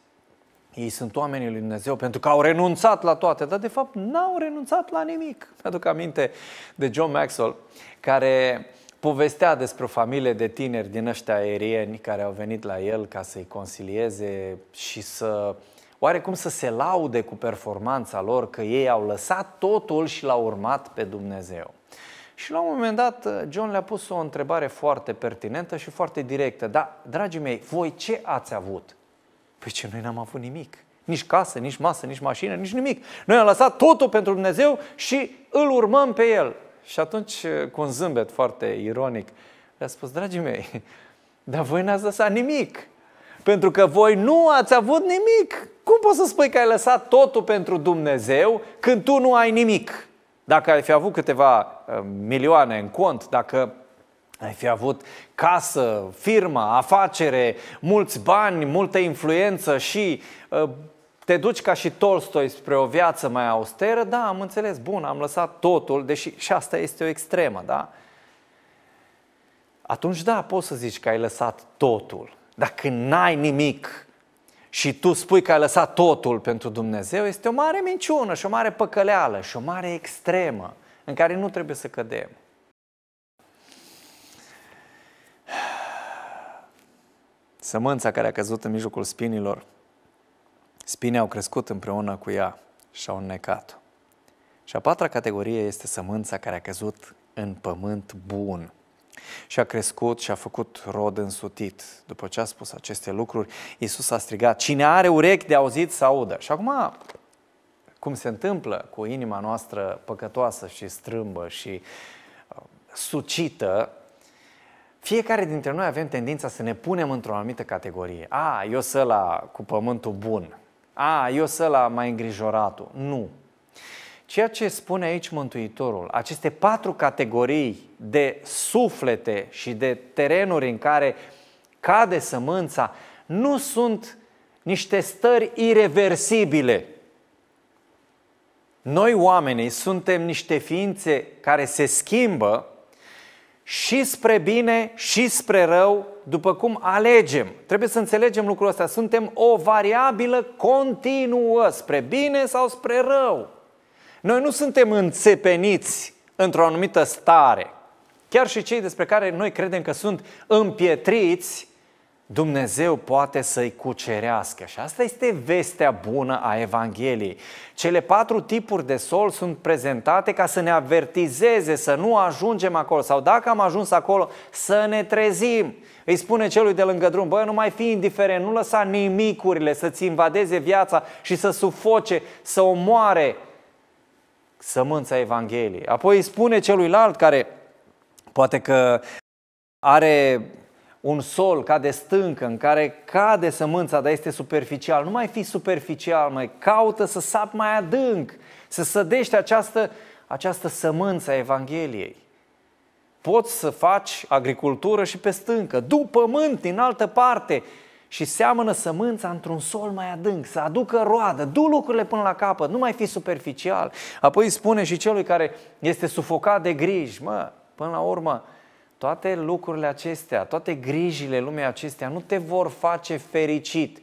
Ei sunt oamenii lui Dumnezeu pentru că au renunțat la toate, dar de fapt n-au renunțat la nimic. Mi-aduc aminte de John Maxwell, care povestea despre o familie de tineri din ăștia aerieni care au venit la el ca să-i consilieze și să oarecum să se laude cu performanța lor că ei au lăsat totul și l-au urmat pe Dumnezeu. Și la un moment dat uh, John le-a pus o întrebare foarte pertinentă și foarte directă. Dar, dragii mei, voi ce ați avut? Păi ce, noi n-am avut nimic. Nici casă, nici masă, nici mașină, nici nimic. Noi am lăsat totul pentru Dumnezeu și îl urmăm pe El. Și atunci, eh, cu un zâmbet foarte ironic, le-a spus, dragii mei, dar voi n-ați lăsat nimic. Pentru că voi nu ați avut nimic. Cum poți să spui că ai lăsat totul pentru Dumnezeu când tu nu ai nimic? Dacă ai fi avut câteva eh, milioane în cont, dacă ai fi avut casă, firmă, afacere, mulți bani, multă influență și eh, te duci ca și Tolstoi spre o viață mai austeră, da, am înțeles, bun, am lăsat totul, deși și asta este o extremă, da? Atunci da, poți să zici că ai lăsat totul. Dacă n-ai nimic și tu spui că ai lăsat totul pentru Dumnezeu, este o mare minciună și o mare păcăleală și o mare extremă în care nu trebuie să cădem. Sămânța care a căzut în mijlocul spinilor Spinii au crescut împreună cu ea și au înnecat-o. Și a patra categorie este sămânța care a căzut în pământ bun și a crescut și a făcut rod însutit. După ce a spus aceste lucruri, Iisus a strigat, cine are urechi de auzit să audă. Și acum, cum se întâmplă cu inima noastră păcătoasă și strâmbă și uh, sucită, fiecare dintre noi avem tendința să ne punem într-o anumită categorie. A, eu sunt la cu pământul bun, a, eu să la mai îngrijoratul. Nu. Ceea ce spune aici Mântuitorul, aceste patru categorii de suflete și de terenuri în care cade sămânța, nu sunt niște stări irreversibile. Noi oamenii suntem niște ființe care se schimbă și spre bine și spre rău, după cum alegem. Trebuie să înțelegem lucrul ăsta. Suntem o variabilă continuă, spre bine sau spre rău. Noi nu suntem înțepeniți într-o anumită stare. Chiar și cei despre care noi credem că sunt împietriți, Dumnezeu poate să-i cucerească și asta este vestea bună a Evangheliei. Cele patru tipuri de sol sunt prezentate ca să ne avertizeze să nu ajungem acolo sau dacă am ajuns acolo să ne trezim. Îi spune celui de lângă drum, băi, nu mai fi indiferent, nu lăsa nimicurile să-ți invadeze viața și să sufoce, să omoare sămânța Evangheliei. Apoi îi spune celuilalt care poate că are un sol ca de stâncă în care cade sămânța, dar este superficial. Nu mai fi superficial, mai caută să sap mai adânc, să sădești această, această sămânță a Evangheliei. Poți să faci agricultură și pe stâncă, după pământ, din altă parte, și seamănă sămânța într-un sol mai adânc, să aducă roadă, du lucrurile până la capăt, nu mai fi superficial. Apoi spune și celui care este sufocat de griji, mă, până la urmă, toate lucrurile acestea, toate grijile lumii acestea nu te vor face fericit.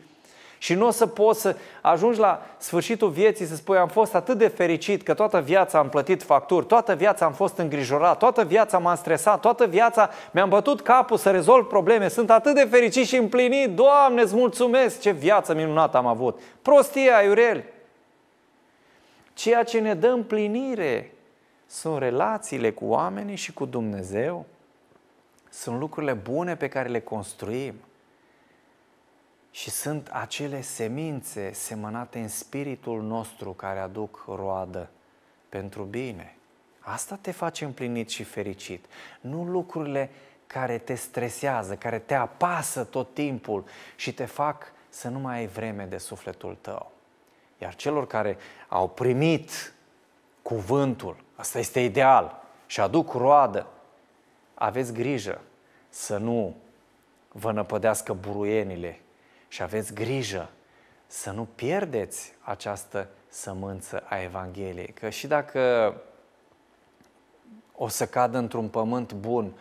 Și nu o să poți să ajungi la sfârșitul vieții să spui am fost atât de fericit că toată viața am plătit facturi, toată viața am fost îngrijorat, toată viața m-am stresat, toată viața mi-am bătut capul să rezolv probleme, sunt atât de fericit și împlinit, Doamne, îți mulțumesc, ce viață minunată am avut. Prostie, Iurel. Ceea ce ne dă împlinire sunt relațiile cu oamenii și cu Dumnezeu, sunt lucrurile bune pe care le construim și sunt acele semințe semănate în spiritul nostru care aduc roadă pentru bine. Asta te face împlinit și fericit. Nu lucrurile care te stresează, care te apasă tot timpul și te fac să nu mai ai vreme de sufletul tău. Iar celor care au primit cuvântul, asta este ideal, și aduc roadă, aveți grijă să nu vă năpădească buruienile și aveți grijă să nu pierdeți această sămânță a Evangheliei. Că și dacă o să cadă într-un pământ bun,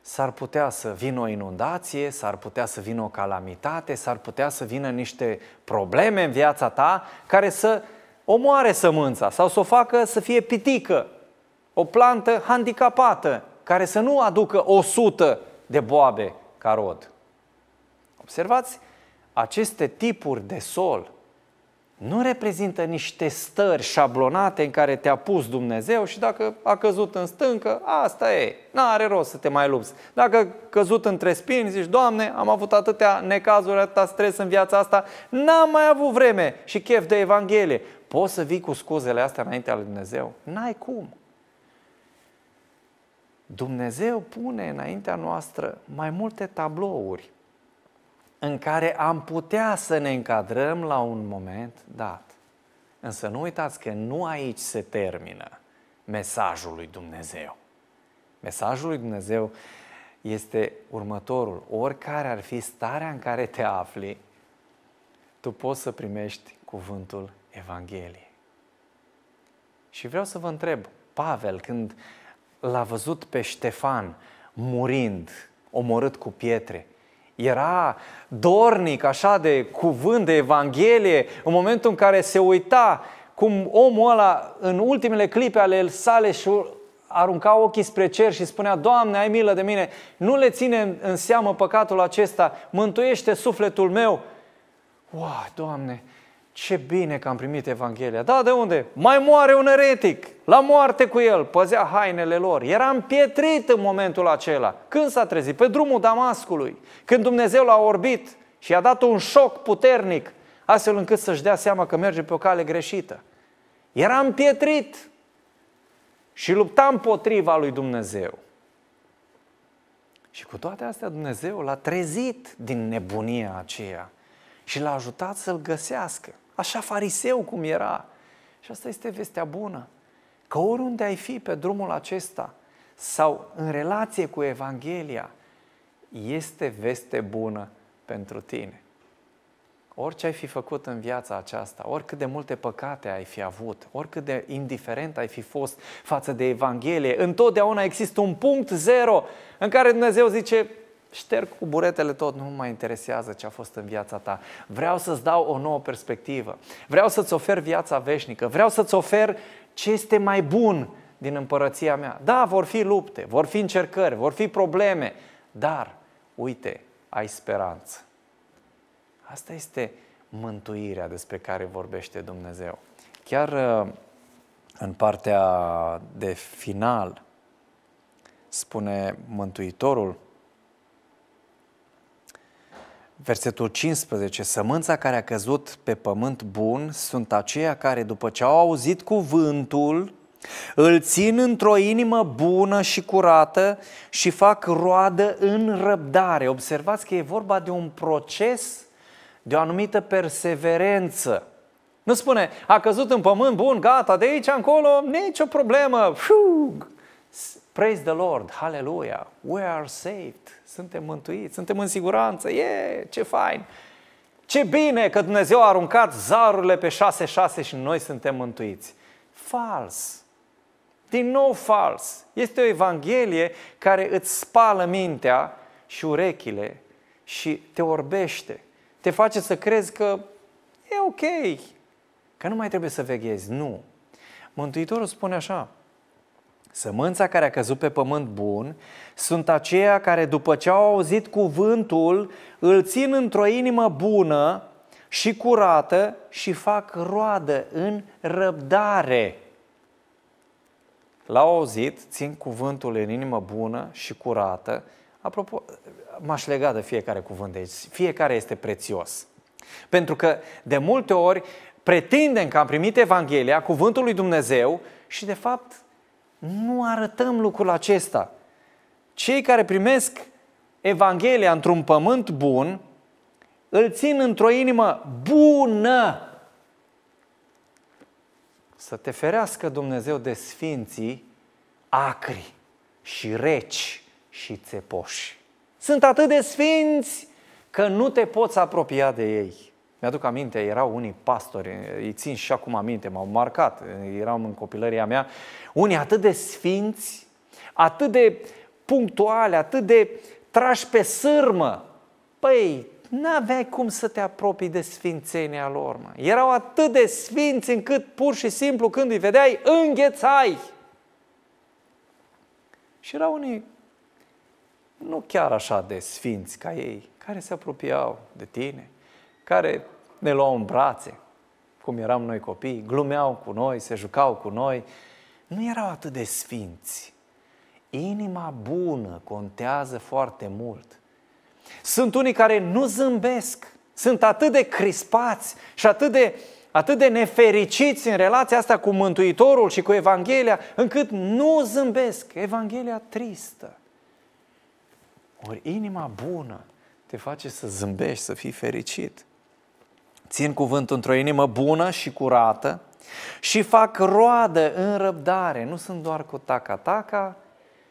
s-ar putea să vină o inundație, s-ar putea să vină o calamitate, s-ar putea să vină niște probleme în viața ta care să omoare sămânța sau să o facă să fie pitică, o plantă handicapată care să nu aducă 100 de boabe ca rod. Observați, aceste tipuri de sol nu reprezintă niște stări șablonate în care te-a pus Dumnezeu și dacă a căzut în stâncă, asta e, nu are rost să te mai lupți. Dacă a căzut între spini, zici, Doamne, am avut atâtea necazuri, atâta stres în viața asta, n-am mai avut vreme și chef de Evanghelie. Poți să vii cu scuzele astea înaintea lui Dumnezeu? N-ai cum. Dumnezeu pune înaintea noastră mai multe tablouri în care am putea să ne încadrăm la un moment dat. Însă nu uitați că nu aici se termină mesajul lui Dumnezeu. Mesajul lui Dumnezeu este următorul. Oricare ar fi starea în care te afli, tu poți să primești cuvântul Evangheliei. Și vreau să vă întreb, Pavel, când l-a văzut pe Ștefan murind, omorât cu pietre. Era dornic așa de cuvânt, de Evanghelie, în momentul în care se uita cum omul ăla în ultimele clipe ale sale și arunca ochii spre cer și spunea, Doamne, ai milă de mine, nu le ține în seamă păcatul acesta, mântuiește sufletul meu. Uau, Doamne, ce bine că am primit Evanghelia. Da, de unde? Mai moare un eretic, la moarte cu el, păzea hainele lor. Era împietrit în momentul acela. Când s-a trezit? Pe drumul Damascului. Când Dumnezeu l-a orbit și a dat un șoc puternic, astfel încât să-și dea seama că merge pe o cale greșită. Era împietrit și lupta împotriva lui Dumnezeu. Și cu toate astea Dumnezeu l-a trezit din nebunia aceea și l-a ajutat să-l găsească. Așa fariseu cum era. Și asta este vestea bună. Că oriunde ai fi pe drumul acesta sau în relație cu Evanghelia, este veste bună pentru tine. Orice ai fi făcut în viața aceasta, oricât de multe păcate ai fi avut, oricât de indiferent ai fi fost față de Evanghelie, întotdeauna există un punct zero în care Dumnezeu zice, Șterg cu buretele tot, nu mă interesează ce a fost în viața ta. Vreau să-ți dau o nouă perspectivă. Vreau să-ți ofer viața veșnică. Vreau să-ți ofer ce este mai bun din împărăția mea. Da, vor fi lupte, vor fi încercări, vor fi probleme, dar, uite, ai speranță. Asta este mântuirea despre care vorbește Dumnezeu. Chiar uh, în partea de final spune Mântuitorul, Versetul 15. Sămânța care a căzut pe pământ bun sunt aceia care, după ce au auzit cuvântul, îl țin într-o inimă bună și curată și fac roadă în răbdare. Observați că e vorba de un proces, de o anumită perseverență. Nu spune, a căzut în pământ, bun, gata, de aici încolo, nicio problemă, fiu, Praise the Lord, hallelujah, we are saved, suntem mântuiți, suntem în siguranță, yeah, ce fain! Ce bine că Dumnezeu a aruncat zarurile pe 6-6 și noi suntem mântuiți. Fals! Din nou fals! Este o evanghelie care îți spală mintea și urechile și te orbește. Te face să crezi că e ok, că nu mai trebuie să veghezi. Nu! Mântuitorul spune așa, Sămânța care a căzut pe pământ bun sunt aceia care după ce au auzit cuvântul îl țin într-o inimă bună și curată și fac roadă în răbdare. L-au auzit, țin cuvântul în inimă bună și curată. Apropo, m-aș lega de fiecare cuvânt de aici. Fiecare este prețios. Pentru că de multe ori pretindem că am primit Evanghelia, cuvântul lui Dumnezeu și de fapt nu arătăm lucrul acesta. Cei care primesc Evanghelia într-un pământ bun, îl țin într-o inimă bună. Să te ferească Dumnezeu de sfinții acri și reci și țepoși. Sunt atât de sfinți că nu te poți apropia de ei. Mi-aduc aminte, erau unii pastori, îi țin și acum aminte, m-au marcat, eram în copilăria mea, unii atât de sfinți, atât de punctuale, atât de trași pe sârmă. Păi, n-aveai cum să te apropii de sfințenia lor, mă. Erau atât de sfinți încât pur și simplu când îi vedeai, înghețai. Și erau unii nu chiar așa de sfinți ca ei, care se apropiau de tine, care ne luau în brațe, cum eram noi copii, glumeau cu noi, se jucau cu noi, nu erau atât de sfinți. Inima bună contează foarte mult. Sunt unii care nu zâmbesc, sunt atât de crispați și atât de, atât de nefericiți în relația asta cu Mântuitorul și cu Evanghelia, încât nu zâmbesc. Evanghelia tristă. Ori inima bună te face să zâmbești, să fii fericit țin cuvântul într-o inimă bună și curată și fac roadă în răbdare. Nu sunt doar cu taca-taca,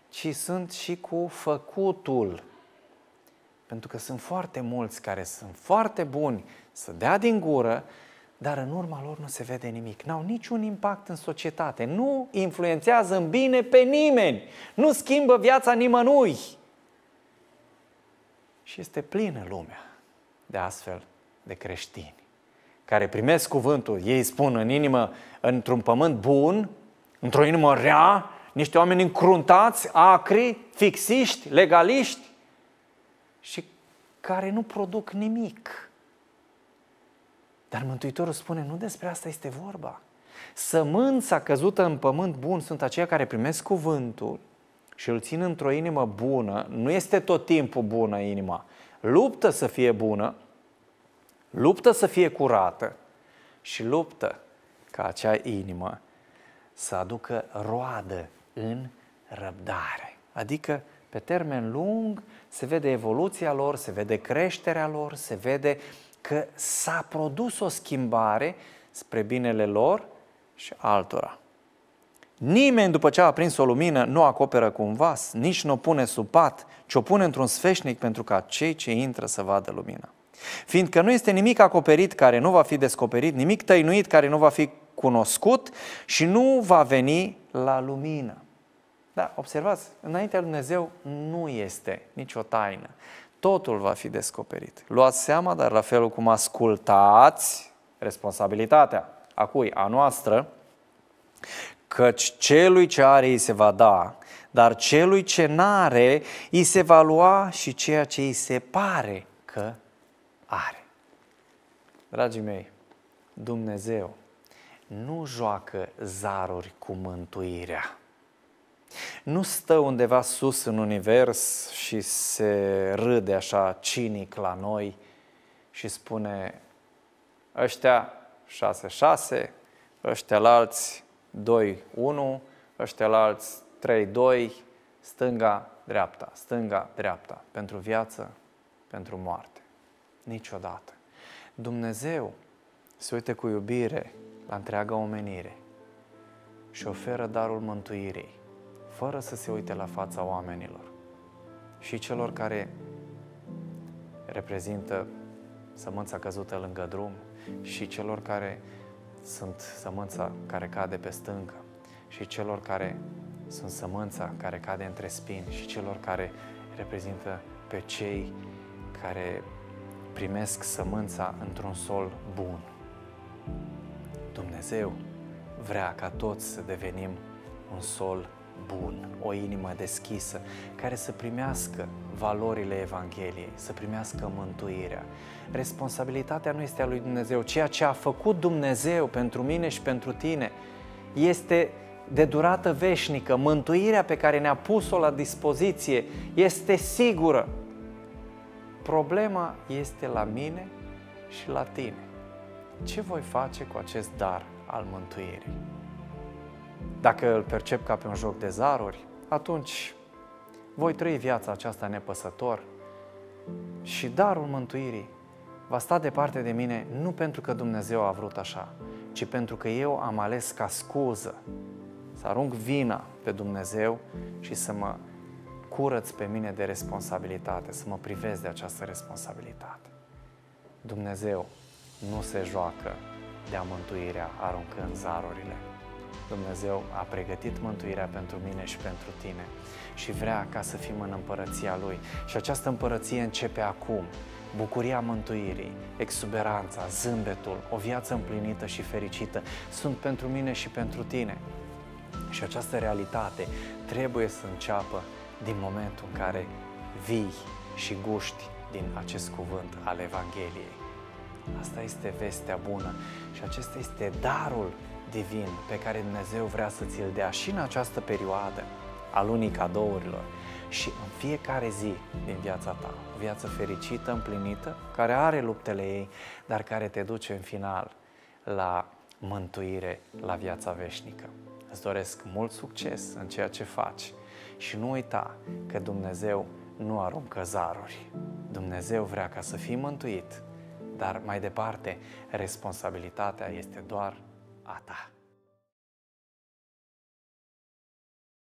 ci sunt și cu făcutul. Pentru că sunt foarte mulți care sunt foarte buni să dea din gură, dar în urma lor nu se vede nimic. N-au niciun impact în societate. Nu influențează în bine pe nimeni. Nu schimbă viața nimănui. Și este plină lumea de astfel de creștini care primesc cuvântul, ei spun în inimă, într-un pământ bun, într-o inimă rea, niște oameni încruntați, acri, fixiști, legaliști și care nu produc nimic. Dar Mântuitorul spune, nu despre asta este vorba. Sămânța căzută în pământ bun sunt aceia care primesc cuvântul și îl țin într-o inimă bună. Nu este tot timpul bună inima. Luptă să fie bună, Luptă să fie curată și luptă ca acea inimă să aducă roadă în răbdare. Adică, pe termen lung, se vede evoluția lor, se vede creșterea lor, se vede că s-a produs o schimbare spre binele lor și altora. Nimeni, după ce a aprins o lumină, nu o acoperă cu un vas, nici nu o pune sub pat, ci o pune într-un sfeșnic pentru ca cei ce intră să vadă lumina. Fiindcă nu este nimic acoperit care nu va fi descoperit, nimic tăinuit care nu va fi cunoscut și nu va veni la lumină. Da, observați, înaintea lui Dumnezeu nu este nicio taină. Totul va fi descoperit. Luați seama, dar la felul cum ascultați responsabilitatea a cui? A noastră, căci celui ce are îi se va da, dar celui ce n-are îi se va lua și ceea ce îi se pare că are. Dragii mei, Dumnezeu nu joacă zaruri cu mântuirea. Nu stă undeva sus în univers și se râde așa cinic la noi și spune ăștia 6-6, ăștia la alți 2-1, ăștia la alți 3-2, stânga, dreapta, stânga, dreapta, pentru viață, pentru moarte niciodată. Dumnezeu se uită cu iubire la întreaga omenire și oferă darul mântuirii, fără să se uite la fața oamenilor și celor care reprezintă sămânța căzută lângă drum și celor care sunt sămânța care cade pe stâncă și celor care sunt sămânța care cade între spini și celor care reprezintă pe cei care primesc sămânța într-un sol bun. Dumnezeu vrea ca toți să devenim un sol bun, o inimă deschisă, care să primească valorile Evangheliei, să primească mântuirea. Responsabilitatea nu este a lui Dumnezeu. Ceea ce a făcut Dumnezeu pentru mine și pentru tine este de durată veșnică. Mântuirea pe care ne-a pus-o la dispoziție este sigură. Problema este la mine și la tine. Ce voi face cu acest dar al mântuirii? Dacă îl percep ca pe un joc de zaruri, atunci voi trăi viața aceasta nepăsător și darul mântuirii va sta departe de mine nu pentru că Dumnezeu a vrut așa, ci pentru că eu am ales ca scuză să arunc vina pe Dumnezeu și să mă curăț pe mine de responsabilitate, să mă privez de această responsabilitate. Dumnezeu nu se joacă de-a mântuirea aruncând zarurile. Dumnezeu a pregătit mântuirea pentru mine și pentru tine și vrea ca să fim în împărăția Lui. Și această împărăție începe acum. Bucuria mântuirii, exuberanța, zâmbetul, o viață împlinită și fericită sunt pentru mine și pentru tine. Și această realitate trebuie să înceapă din momentul în care vii și guști din acest cuvânt al Evangheliei. Asta este vestea bună și acesta este darul divin pe care Dumnezeu vrea să ți-l dea și în această perioadă a lunii cadourilor și în fiecare zi din viața ta. O viață fericită, împlinită, care are luptele ei, dar care te duce în final la mântuire, la viața veșnică. Îți doresc mult succes în ceea ce faci și nu uita că Dumnezeu nu aruncă zaruri. Dumnezeu vrea ca să fii mântuit, dar mai departe, responsabilitatea este doar a ta.